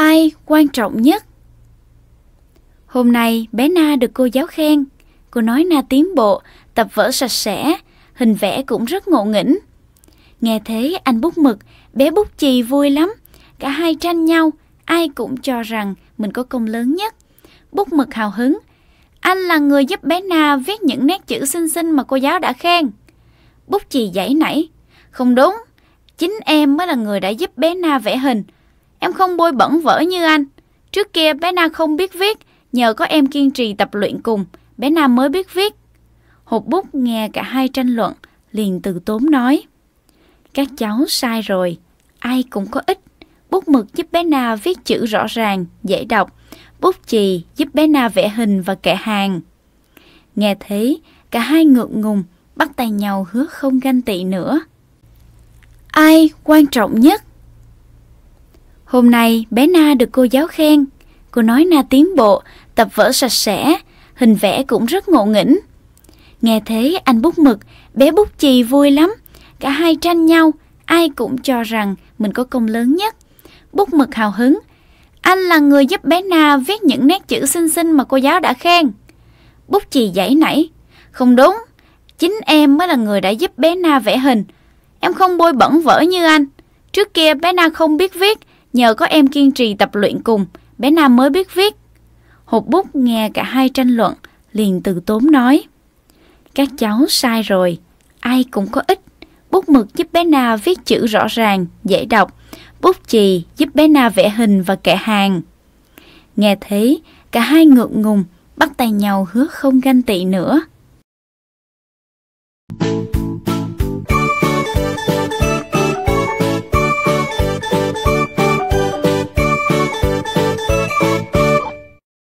ai quan trọng nhất? Hôm nay bé Na được cô giáo khen. Cô nói Na tiến bộ, tập vở sạch sẽ, hình vẽ cũng rất ngộ nghĩnh. Nghe thế anh bút mực, bé bút chì vui lắm. Cả hai tranh nhau, ai cũng cho rằng mình có công lớn nhất. Bút mực hào hứng. Anh là người giúp bé Na viết những nét chữ xinh xinh mà cô giáo đã khen. Bút chì dãy nảy. Không đúng, chính em mới là người đã giúp bé Na vẽ hình. Em không bôi bẩn vỡ như anh. Trước kia bé Na không biết viết, nhờ có em kiên trì tập luyện cùng, bé Na mới biết viết. Hộp bút nghe cả hai tranh luận, liền từ tốn nói. Các cháu sai rồi, ai cũng có ích. Bút mực giúp bé Na viết chữ rõ ràng, dễ đọc. Bút chì giúp bé Na vẽ hình và kẻ hàng. Nghe thế, cả hai ngượng ngùng, bắt tay nhau hứa không ganh tị nữa. Ai quan trọng nhất? Hôm nay bé Na được cô giáo khen. Cô nói Na tiến bộ, tập vở sạch sẽ, hình vẽ cũng rất ngộ nghĩnh. Nghe thế anh bút mực, bé bút chì vui lắm. Cả hai tranh nhau, ai cũng cho rằng mình có công lớn nhất. Bút mực hào hứng. Anh là người giúp bé Na viết những nét chữ xinh xinh mà cô giáo đã khen. Bút chì dãy nảy. Không đúng, chính em mới là người đã giúp bé Na vẽ hình. Em không bôi bẩn vỡ như anh. Trước kia bé Na không biết viết, Nhờ có em kiên trì tập luyện cùng, bé Nam mới biết viết. Hộp bút nghe cả hai tranh luận, liền từ tốn nói. Các cháu sai rồi, ai cũng có ích. Bút mực giúp bé Na viết chữ rõ ràng, dễ đọc. Bút chì giúp bé Na vẽ hình và kẻ hàng. Nghe thế, cả hai ngượng ngùng, bắt tay nhau hứa không ganh tị nữa.